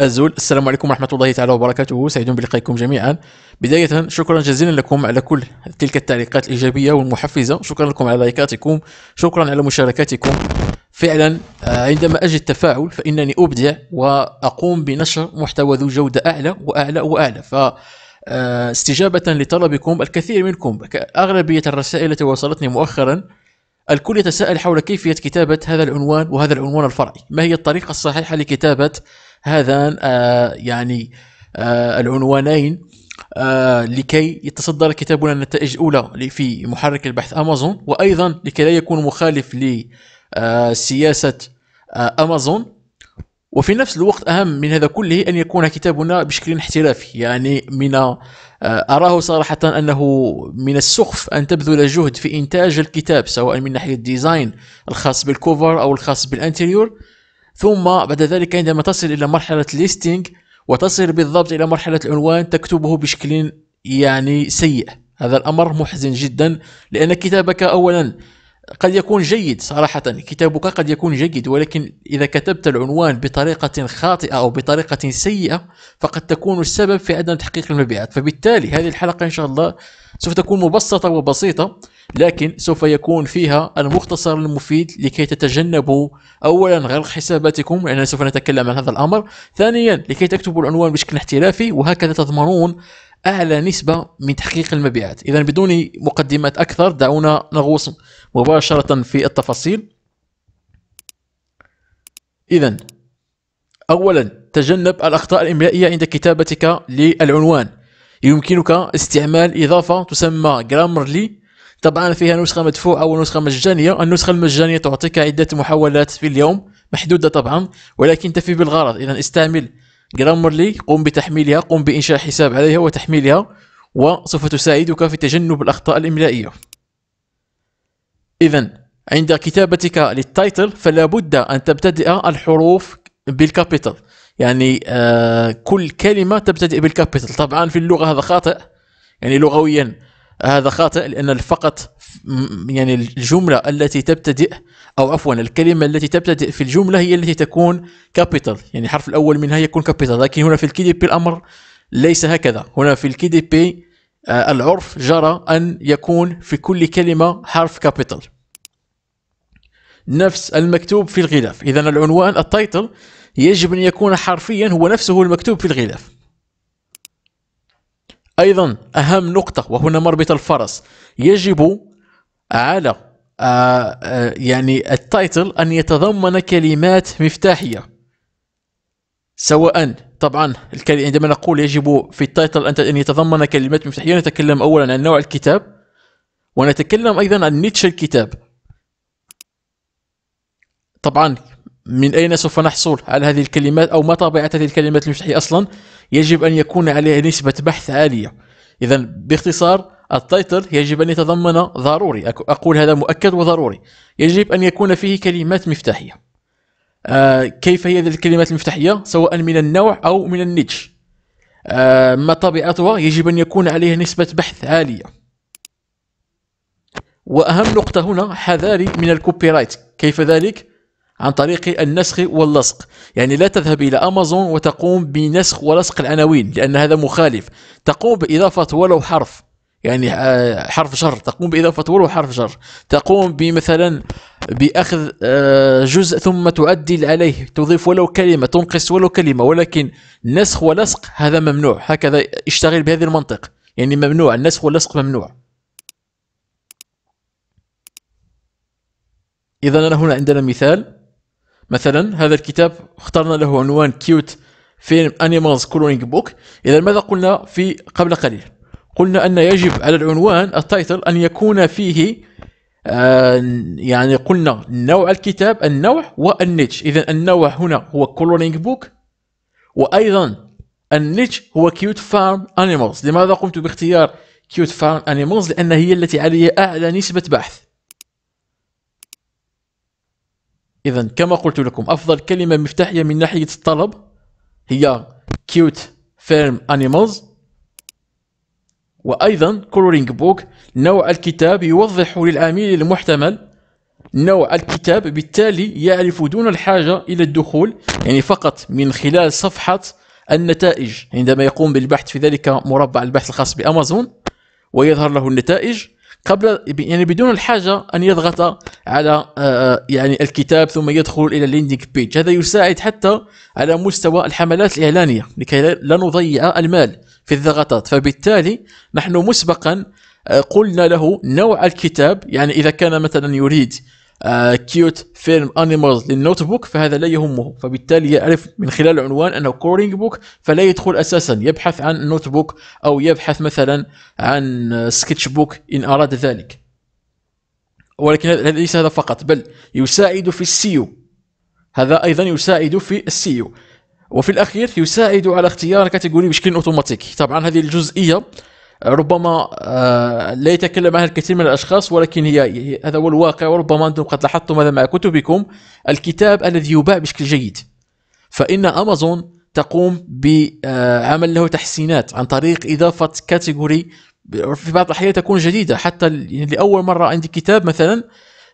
أزول السلام عليكم ورحمة الله تعالى وبركاته سعيد بلقائكم جميعا بداية شكرا جزيلا لكم على كل تلك التعليقات الإيجابية والمحفزة شكرا لكم على لايكاتكم شكرا على مشاركاتكم فعلا آه، عندما أجد تفاعل فإنني أبدع وأقوم بنشر محتوى ذو جودة أعلى وأعلى وأعلى ف آه، استجابة لطلبكم الكثير منكم أغلبية الرسائل التي وصلتني مؤخرا الكل يتساءل حول كيفية كتابة هذا العنوان وهذا العنوان الفرعي ما هي الطريقة الصحيحة لكتابة هذان آه، يعني آه، العنوانين آه، لكي يتصدر كتابنا النتائج الأولى في محرك البحث أمازون وأيضا لكي لا يكون مخالف لسياسة أمازون وفي نفس الوقت أهم من هذا كله أن يكون كتابنا بشكل احترافي يعني من أراه صراحة أنه من السخف أن تبذل جهد في إنتاج الكتاب سواء من ناحية الديزاين الخاص بالكوفر أو الخاص بالأنتريور ثم بعد ذلك عندما تصل إلى مرحلة ليستينج وتصل بالضبط إلى مرحلة العنوان تكتبه بشكل يعني سيء هذا الأمر محزن جدا لأن كتابك أولا قد يكون جيد صراحة كتابك قد يكون جيد ولكن إذا كتبت العنوان بطريقة خاطئة أو بطريقة سيئة فقد تكون السبب في عدم تحقيق المبيعات فبالتالي هذه الحلقة إن شاء الله سوف تكون مبسطة وبسيطة لكن سوف يكون فيها المختصر المفيد لكي تتجنبوا اولا غلق حساباتكم لاننا سوف نتكلم عن هذا الامر، ثانيا لكي تكتبوا العنوان بشكل احترافي وهكذا تضمنون اعلى نسبه من تحقيق المبيعات، اذا بدون مقدمات اكثر دعونا نغوص مباشرة في التفاصيل إذا أولا تجنب الأخطاء الإملائية عند كتابتك للعنوان يمكنك استعمال إضافة تسمى جرامرلي طبعا فيها نسخة مدفوعة ونسخة مجانية النسخة المجانية تعطيك عدة محاولات في اليوم محدودة طبعا ولكن تفي بالغرض إذا استعمل جرامرلي قم بتحميلها قم بإنشاء حساب عليها وتحميلها وسوف تساعدك في تجنب الأخطاء الإملائية إذا عند كتابتك للتايتل فلا بد أن تبتدئ الحروف بالكابيتال يعني آه كل كلمة تبتدئ بالكابيتال طبعا في اللغة هذا خاطئ يعني لغويا هذا خاطئ لأن فقط يعني الجملة التي تبتدئ أو عفوا الكلمة التي تبتدئ في الجملة هي التي تكون كابيتال يعني الحرف الأول منها يكون كابيتال لكن هنا في الكي دي بي الأمر ليس هكذا هنا في الكي دي بي آه، العرف جرى أن يكون في كل كلمة حرف كابيتال نفس المكتوب في الغلاف إذا العنوان التايتل يجب أن يكون حرفيا هو نفسه المكتوب في الغلاف أيضا أهم نقطة وهنا مربط الفرس يجب على آه، آه، يعني التايتل أن يتضمن كلمات مفتاحية سواء طبعا يعني عندما نقول يجب في التايتل أن يتضمن كلمات مفتاحية نتكلم أولا عن نوع الكتاب ونتكلم أيضا عن نيتش الكتاب طبعا من أين سوف نحصل على هذه الكلمات أو ما طبيعة هذه الكلمات المفتاحية أصلا يجب أن يكون عليها نسبة بحث عالية إذا باختصار التايتل يجب أن يتضمن ضروري أقول هذا مؤكد وضروري يجب أن يكون فيه كلمات مفتاحية آه، كيف هي الكلمات المفتاحيه سواء من النوع او من النيتش آه، ما طبيعتها يجب ان يكون عليها نسبه بحث عاليه واهم نقطه هنا حذاري من الكوبي رايت كيف ذلك عن طريق النسخ واللصق يعني لا تذهب إلى أمازون وتقوم بنسخ ولصق العناوين لأن هذا مخالف تقوم بإضافة ولو حرف يعني آه، حرف جر تقوم بإضافة ولو حرف جر تقوم بمثلا بأخذ آه، جزء ثم تعدل عليه تضيف ولو كلمة تنقص ولو كلمة ولكن نسخ ولصق هذا ممنوع هكذا اشتغل بهذا المنطق يعني ممنوع النسخ ولصق ممنوع إذا هنا عندنا مثال مثلا هذا الكتاب اخترنا له عنوان كيوت فيلم انيمالز كولورينج بوك اذا ماذا قلنا في قبل قليل قلنا أن يجب على العنوان التايتل أن يكون فيه آه، يعني قلنا نوع الكتاب النوع والنيتش إذا النوع هنا هو كولورينج بوك وأيضا النيتش هو كيوت فارم أنيمالز لماذا قمت باختيار كيوت فارم أنيمالز لأن هي التي عليها أعلى نسبة بحث إذا كما قلت لكم أفضل كلمة مفتاحية من ناحية الطلب هي كيوت فيرم أنيمالز وأيضا كولورينج بوك نوع الكتاب يوضح للعميل المحتمل نوع الكتاب بالتالي يعرف دون الحاجة إلى الدخول يعني فقط من خلال صفحة النتائج عندما يقوم بالبحث في ذلك مربع البحث الخاص بأمازون ويظهر له النتائج قبل يعني بدون الحاجة أن يضغط على آه، يعني الكتاب ثم يدخل إلى الليندينج بيج هذا يساعد حتى على مستوى الحملات الإعلانية لكي لا نضيع المال في الضغطات فبالتالي نحن مسبقا آه، قلنا له نوع الكتاب يعني إذا كان مثلا يريد كيوت فيلم انيمالز للنوت بوك فهذا لا يهمه فبالتالي يعرف من خلال العنوان انه كورينج بوك فلا يدخل اساسا يبحث عن نوت بوك او يبحث مثلا عن سكتش بوك ان اراد ذلك ولكن ليس هذا فقط بل يساعد في السيو هذا ايضا يساعد في السيو وفي الأخير يساعد على اختيار كاتيجوري بشكل أوتوماتيكي طبعا هذه الجزئية آه، ربما آه، لا يتكلم عنها الكثير من الاشخاص ولكن هي هذا هو الواقع وربما انتم قد لاحظتم هذا مع كتبكم الكتاب الذي يباع بشكل جيد فان امازون تقوم بعمل له تحسينات عن طريق اضافه كاتيجوري في بعض الاحيان تكون جديده حتى لاول مره عندي كتاب مثلا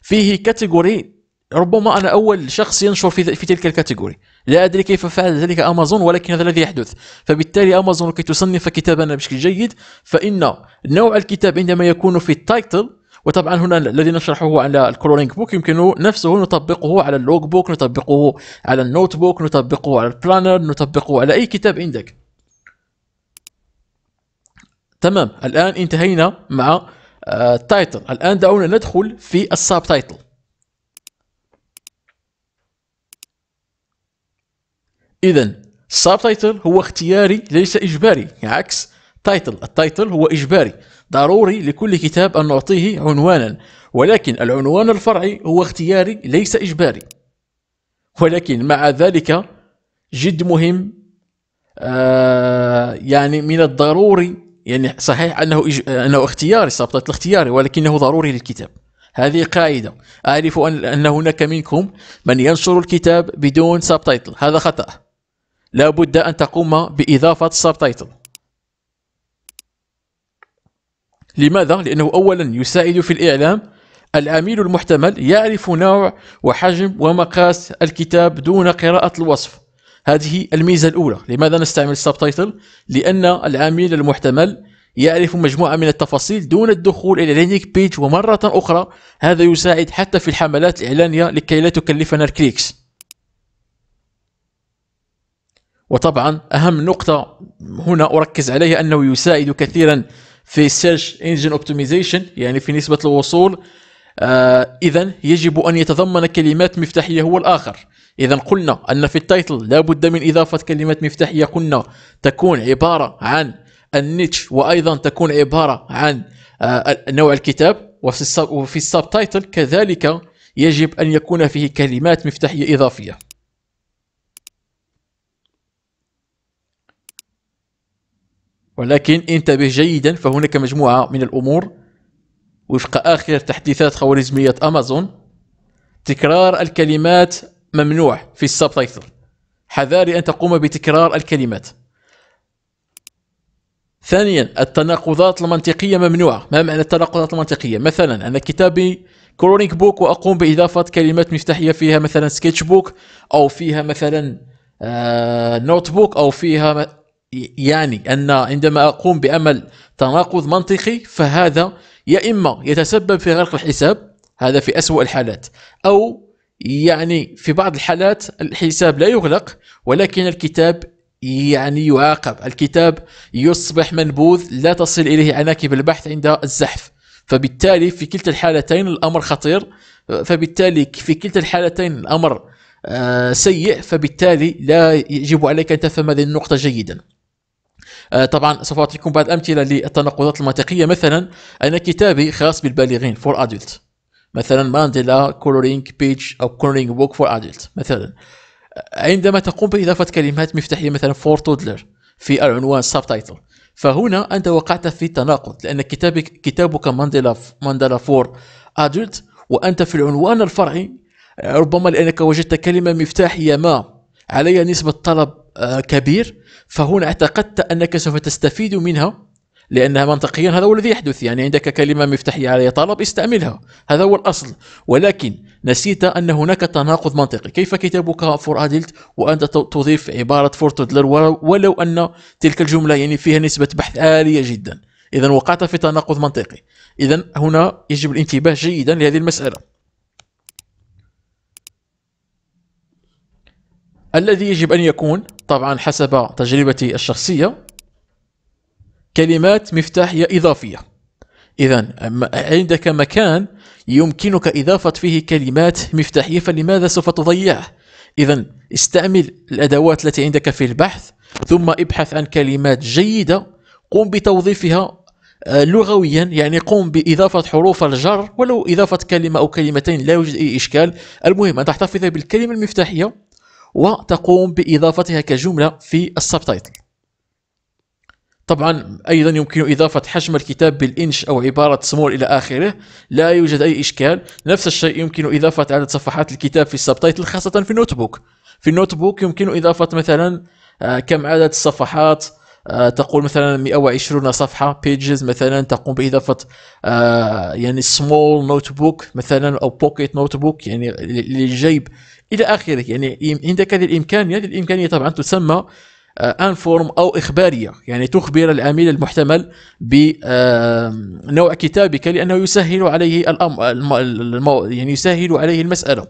فيه كاتيجوري ربما انا اول شخص ينشر في تلك الكاتيجوري لا أدري كيف فعل ذلك أمازون ولكن هذا الذي يحدث فبالتالي أمازون كي تصنف كتابنا بشكل جيد فإن نوع الكتاب عندما يكون في التايتل وطبعا هنا الذي نشرحه على الكولورينج بوك يمكن نفسه نطبقه على اللوج بوك نطبقه على النوت بوك نطبقه على البلانر نطبقه على أي كتاب عندك تمام الآن انتهينا مع التايتل آه، الآن دعونا ندخل في الساب تايتل إذا الساب تايتل هو اختياري ليس إجباري عكس تايتل التايتل هو إجباري ضروري لكل كتاب أن نعطيه عنوانا ولكن العنوان الفرعي هو اختياري ليس إجباري ولكن مع ذلك جد مهم آه يعني من الضروري يعني صحيح أنه, إج... أنه اختياري تايتل اختياري ولكنه ضروري للكتاب هذه قاعدة أعرف أن هناك منكم من ينشر الكتاب بدون سبتايتل هذا خطأ لا بد أن تقوم بإضافة subtitle لماذا؟ لأنه أولا يساعد في الإعلام العميل المحتمل يعرف نوع وحجم ومقاس الكتاب دون قراءة الوصف هذه الميزة الأولى لماذا نستعمل subtitle؟ لأن العميل المحتمل يعرف مجموعة من التفاصيل دون الدخول إلى لينك بيج ومرة أخرى هذا يساعد حتى في الحملات الإعلانية لكي لا تكلفنا الكليكس وطبعا أهم نقطة هنا أركز عليها أنه يساعد كثيرا في سيرش انجن اوبتمايزيشن يعني في نسبة الوصول آه إذا يجب أن يتضمن كلمات مفتاحية هو الآخر إذا قلنا أن في التايتل لابد من إضافة كلمات مفتاحية قلنا تكون عبارة عن النيتش وأيضا تكون عبارة عن آه نوع الكتاب وفي السب تايتل كذلك يجب أن يكون فيه كلمات مفتاحية إضافية ولكن انتبه جيدا فهناك مجموعة من الأمور وفق آخر تحديثات خوارزمية أمازون تكرار الكلمات ممنوع في السبتايتل حذاري أن تقوم بتكرار الكلمات ثانيا التناقضات المنطقية ممنوعة ما معنى التناقضات المنطقية مثلا أنا كتابي كرونيك بوك وأقوم بإضافة كلمات مفتاحية فيها مثلا سكتش بوك أو فيها مثلا آه نوت بوك أو فيها يعني أن عندما أقوم بأمل تناقض منطقي فهذا يا إما يتسبب في غلق الحساب هذا في أسوأ الحالات أو يعني في بعض الحالات الحساب لا يغلق ولكن الكتاب يعني يعاقب الكتاب يصبح منبوذ لا تصل إليه عناكب البحث عند الزحف فبالتالي في كلتا الحالتين الأمر خطير فبالتالي في كلتا الحالتين الأمر آه، سيء فبالتالي لا يجب عليك أن تفهم هذه النقطة جيدا آه، طبعا سوف اعطيكم بعض الامثله للتناقضات المنطقيه مثلا انا كتابي خاص بالبالغين فور ادلت مثلا مانديلا كولورينج بيج او كولورينج بوك فور ادلت مثلا عندما تقوم باضافه كلمات مفتاحيه مثلا فور تودلر في العنوان سب تايتل فهنا انت وقعت في تناقض لان كتابك كتابك مانديلا مانديلا فور ادلت وانت في العنوان الفرعي ربما لانك وجدت كلمه مفتاحيه ما عليها نسبه طلب آه، كبير فهنا اعتقدت انك سوف تستفيد منها لانها منطقيا هذا هو الذي يحدث يعني عندك كلمه مفتاحيه على طلب استعملها هذا هو الاصل ولكن نسيت ان هناك تناقض منطقي كيف كتابك فور ادلت وانت تضيف عباره فور تودلر ولو ان تلك الجمله يعني فيها نسبه بحث عاليه جدا اذا وقعت في تناقض منطقي اذا هنا يجب الانتباه جيدا لهذه المساله الذي يجب أن يكون طبعا حسب تجربتي الشخصية كلمات مفتاحية إضافية إذا عندك مكان يمكنك إضافة فيه كلمات مفتاحية فلماذا سوف تضيعه؟ إذا استعمل الأدوات التي عندك في البحث ثم ابحث عن كلمات جيدة قم بتوظيفها آه، لغويا يعني قم بإضافة حروف الجر ولو إضافة كلمة أو كلمتين لا يوجد أي إشكال المهم أن تحتفظ بالكلمة المفتاحية وتقوم بإضافتها كجملة في السبتايتل طبعا ايضا يمكن اضافه حجم الكتاب بالانش او عباره سمول الى اخره لا يوجد اي اشكال نفس الشيء يمكن اضافه عدد صفحات الكتاب في السبتايتل خاصه في النوتبوك في النوتبوك يمكن اضافه مثلا آه، كم عدد الصفحات آه، تقول مثلا 120 صفحه بيجز مثلا تقوم باضافه آه، يعني سمول نوت بوك مثلا او بوكيت نوت بوك يعني للجيب الى اخره يعني عندك هذه الامكانيه هذه الامكانيه طبعا تسمى ان آه، فورم او اخباريه يعني تخبر العميل المحتمل بنوع كتابك لانه يسهل عليه الامر يعني يسهل عليه المساله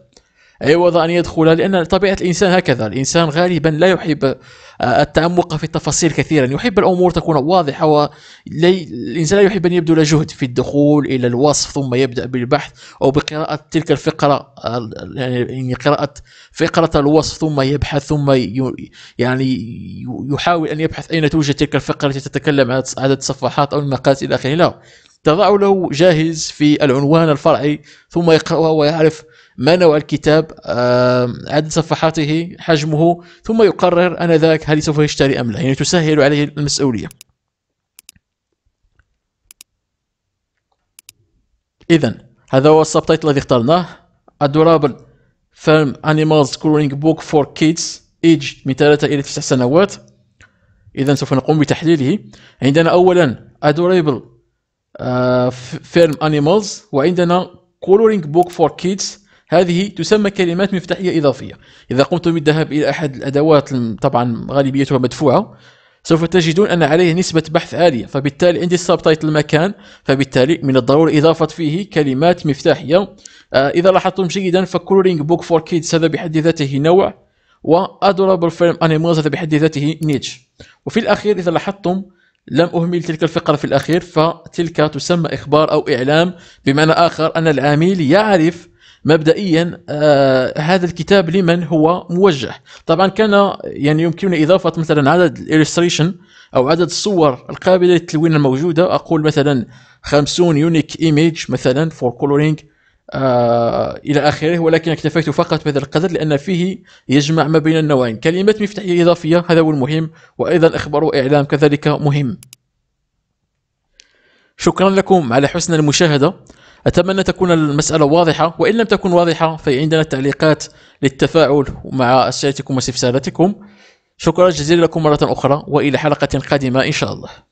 عوض أن يدخل لأن طبيعة الإنسان هكذا الإنسان غالبا لا يحب آه، التعمق في التفاصيل كثيرا يحب الأمور تكون واضحة والانسان الإنسان لا يحب أن يبذل جهد في الدخول إلى الوصف ثم يبدأ بالبحث أو بقراءة تلك الفقرة يعني, يعني قراءة فقرة الوصف ثم يبحث ثم يعني يحاول أن يبحث أين توجد تلك الفقرة التي تتكلم عن عدد الصفحات أو المقالات إلى آخره لا تضع له جاهز في العنوان الفرعي ثم يقرأها ويعرف ما نوع الكتاب عدد صفحاته حجمه ثم يقرر انذاك هل سوف يشتري ام لا يعني تسهل عليه المسؤوليه اذا هذا هو السبتايتل الذي اخترناه adorable film animals coloring book for kids إيج من 3 الى 9 سنوات اذا سوف نقوم بتحليله عندنا اولا adorable فيلم آه، أنيمالز animals وعندنا coloring book for kids هذه تسمى كلمات مفتاحية إضافية إذا قمتم بالذهاب إلى أحد الأدوات طبعا غالبيتها مدفوعة سوف تجدون أن عليه نسبة بحث عالية فبالتالي عندي السبتايتل المكان فبالتالي من الضروري إضافة فيه كلمات مفتاحية آه، إذا لاحظتم جيدا فكولورينج بوك فور كيدز هذا بحد ذاته نوع وأدورابل فيلم أنيموز هذا بحد ذاته نيتش وفي الأخير إذا لاحظتم لم أهمل تلك الفقرة في الأخير فتلك تسمى إخبار أو إعلام بمعنى آخر أن العميل يعرف مبدئيا آه هذا الكتاب لمن هو موجه طبعا كان يعني يمكن إضافة مثلا عدد الإلستريشن أو عدد الصور القابلة للتلوين الموجودة أقول مثلا 50 يونيك ايميج مثلا فور كولورينج آه الى اخره ولكن اكتفيت فقط بهذا القدر لان فيه يجمع ما بين النوعين كلمات مفتاحيه اضافيه هذا هو المهم وايضا اخبار واعلام كذلك مهم شكرا لكم على حسن المشاهده أتمنى تكون المسألة واضحة وإن لم تكن واضحة فعندنا التعليقات للتفاعل مع أسئلتكم واستفساراتكم شكرا جزيلا لكم مرة أخرى وإلى حلقة قادمة إن شاء الله